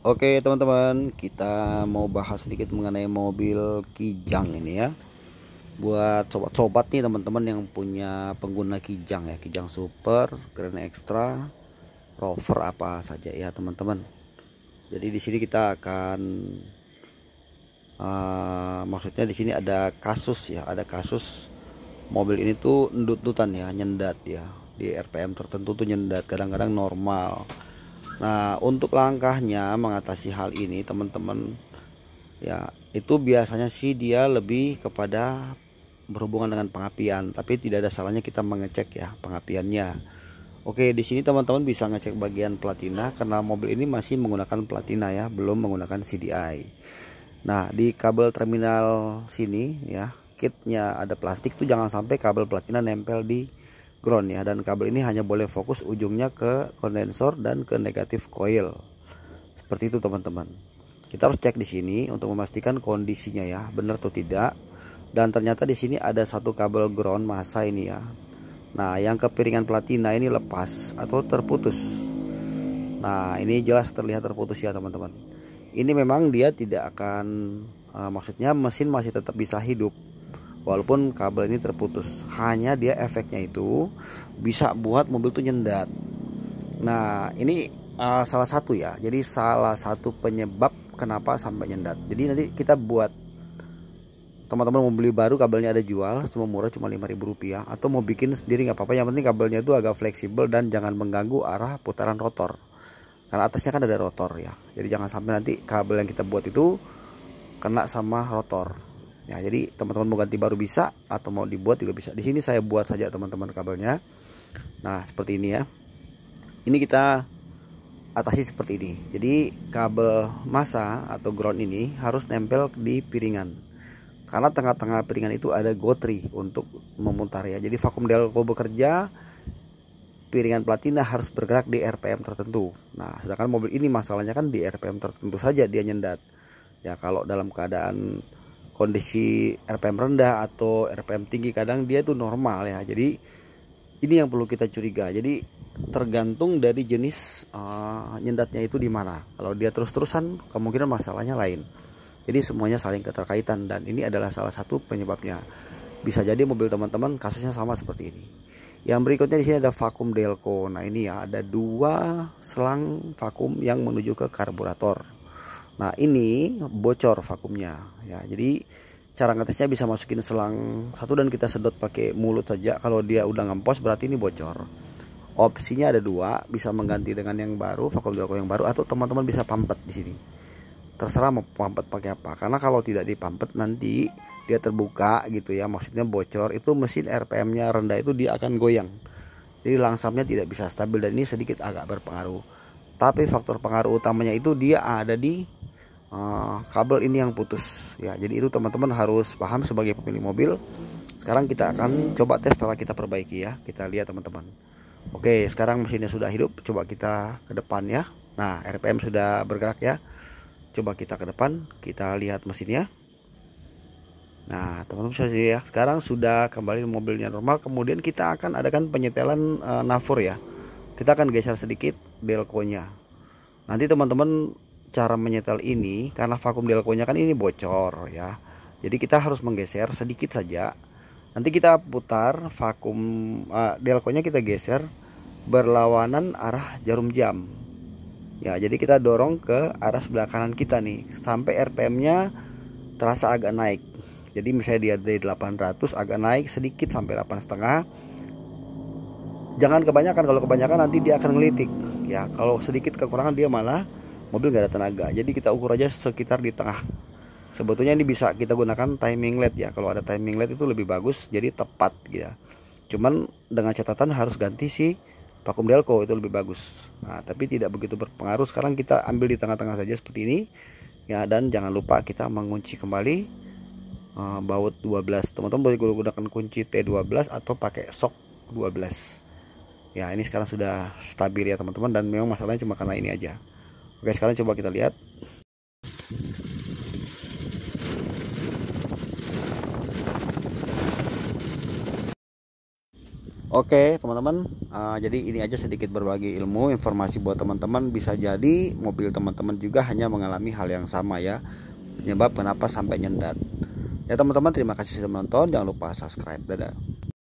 Oke teman-teman kita mau bahas sedikit mengenai mobil Kijang ini ya Buat sobat-sobat nih teman-teman yang punya pengguna Kijang ya Kijang Super, Grand Extra, Rover apa saja ya teman-teman Jadi di sini kita akan uh, Maksudnya di sini ada kasus ya Ada kasus mobil ini tuh endut-endutan ya nyendat ya Di RPM tertentu tuh nyendat kadang-kadang normal Nah, untuk langkahnya mengatasi hal ini, teman-teman ya, itu biasanya sih dia lebih kepada berhubungan dengan pengapian, tapi tidak ada salahnya kita mengecek ya pengapiannya. Oke, di sini teman-teman bisa ngecek bagian platina karena mobil ini masih menggunakan platina ya, belum menggunakan CDI. Nah, di kabel terminal sini ya, kitnya ada plastik tuh jangan sampai kabel platina nempel di ground ya dan kabel ini hanya boleh fokus ujungnya ke kondensor dan ke negatif coil seperti itu teman-teman kita harus cek di sini untuk memastikan kondisinya ya benar atau tidak dan ternyata di sini ada satu kabel ground masa ini ya nah yang ke piringan platina ini lepas atau terputus nah ini jelas terlihat terputus ya teman-teman ini memang dia tidak akan eh, maksudnya mesin masih tetap bisa hidup walaupun kabel ini terputus hanya dia efeknya itu bisa buat mobil tuh nyendat nah ini uh, salah satu ya jadi salah satu penyebab kenapa sampai nyendat jadi nanti kita buat teman-teman mau beli baru kabelnya ada jual cuma murah cuma 5000 rupiah atau mau bikin sendiri nggak apa-apa yang penting kabelnya itu agak fleksibel dan jangan mengganggu arah putaran rotor karena atasnya kan ada rotor ya jadi jangan sampai nanti kabel yang kita buat itu kena sama rotor Ya, jadi teman-teman mau ganti baru bisa atau mau dibuat juga bisa. Di sini saya buat saja teman-teman kabelnya. Nah, seperti ini ya. Ini kita atasi seperti ini. Jadi kabel masa atau ground ini harus nempel di piringan. Karena tengah-tengah piringan itu ada gotri untuk memutar ya. Jadi vakum delco bekerja piringan platina harus bergerak di RPM tertentu. Nah, sedangkan mobil ini masalahnya kan di RPM tertentu saja dia nyendat. Ya, kalau dalam keadaan kondisi RPM rendah atau RPM tinggi kadang dia tuh normal ya jadi ini yang perlu kita curiga jadi tergantung dari jenis uh, nyendatnya itu di mana kalau dia terus-terusan kemungkinan masalahnya lain jadi semuanya saling keterkaitan dan ini adalah salah satu penyebabnya bisa jadi mobil teman-teman kasusnya sama seperti ini yang berikutnya di sini ada vakum delco nah ini ya ada dua selang vakum yang menuju ke karburator Nah ini bocor vakumnya ya. Jadi cara ngetesnya bisa masukin selang satu dan kita sedot pakai mulut saja. Kalau dia udah ngempos berarti ini bocor. Opsinya ada dua, bisa mengganti dengan yang baru, vakum vakum yang baru atau teman-teman bisa pampet di sini. Terserah mau pampet pakai apa. Karena kalau tidak dipampet nanti dia terbuka gitu ya, maksudnya bocor itu mesin RPM-nya rendah itu dia akan goyang. Jadi langsamnya tidak bisa stabil dan ini sedikit agak berpengaruh. Tapi faktor pengaruh utamanya itu dia ada di Eh, kabel ini yang putus ya jadi itu teman-teman harus paham sebagai pemilik mobil sekarang kita akan coba tes setelah kita perbaiki ya kita lihat teman-teman oke sekarang mesinnya sudah hidup coba kita ke depan ya nah RPM sudah bergerak ya coba kita ke depan kita lihat mesinnya nah teman-teman bisa ya sekarang sudah kembali mobilnya normal kemudian kita akan adakan penyetelan uh, eh, nafur ya kita akan geser sedikit belkonya nanti teman-teman cara menyetel ini karena vakum di kan ini bocor ya jadi kita harus menggeser sedikit saja nanti kita putar vakum uh, eh, delkonya kita geser berlawanan arah jarum jam ya jadi kita dorong ke arah sebelah kanan kita nih sampai RPM nya terasa agak naik jadi misalnya dia dari 800 agak naik sedikit sampai 8 setengah jangan kebanyakan kalau kebanyakan nanti dia akan ngelitik ya kalau sedikit kekurangan dia malah mobil nggak ada tenaga jadi kita ukur aja sekitar di tengah sebetulnya ini bisa kita gunakan timing LED ya kalau ada timing LED itu lebih bagus jadi tepat gitu ya cuman dengan catatan harus ganti si vakum delco itu lebih bagus nah tapi tidak begitu berpengaruh sekarang kita ambil di tengah-tengah saja seperti ini ya dan jangan lupa kita mengunci kembali uh, baut 12 teman-teman boleh gunakan kunci T12 atau pakai sok 12 ya ini sekarang sudah stabil ya teman-teman dan memang masalahnya cuma karena ini aja Oke sekarang coba kita lihat Oke teman-teman uh, jadi ini aja sedikit berbagi ilmu informasi buat teman-teman bisa jadi mobil teman-teman juga hanya mengalami hal yang sama ya penyebab kenapa sampai nyendat ya teman-teman terima kasih sudah menonton jangan lupa subscribe dadah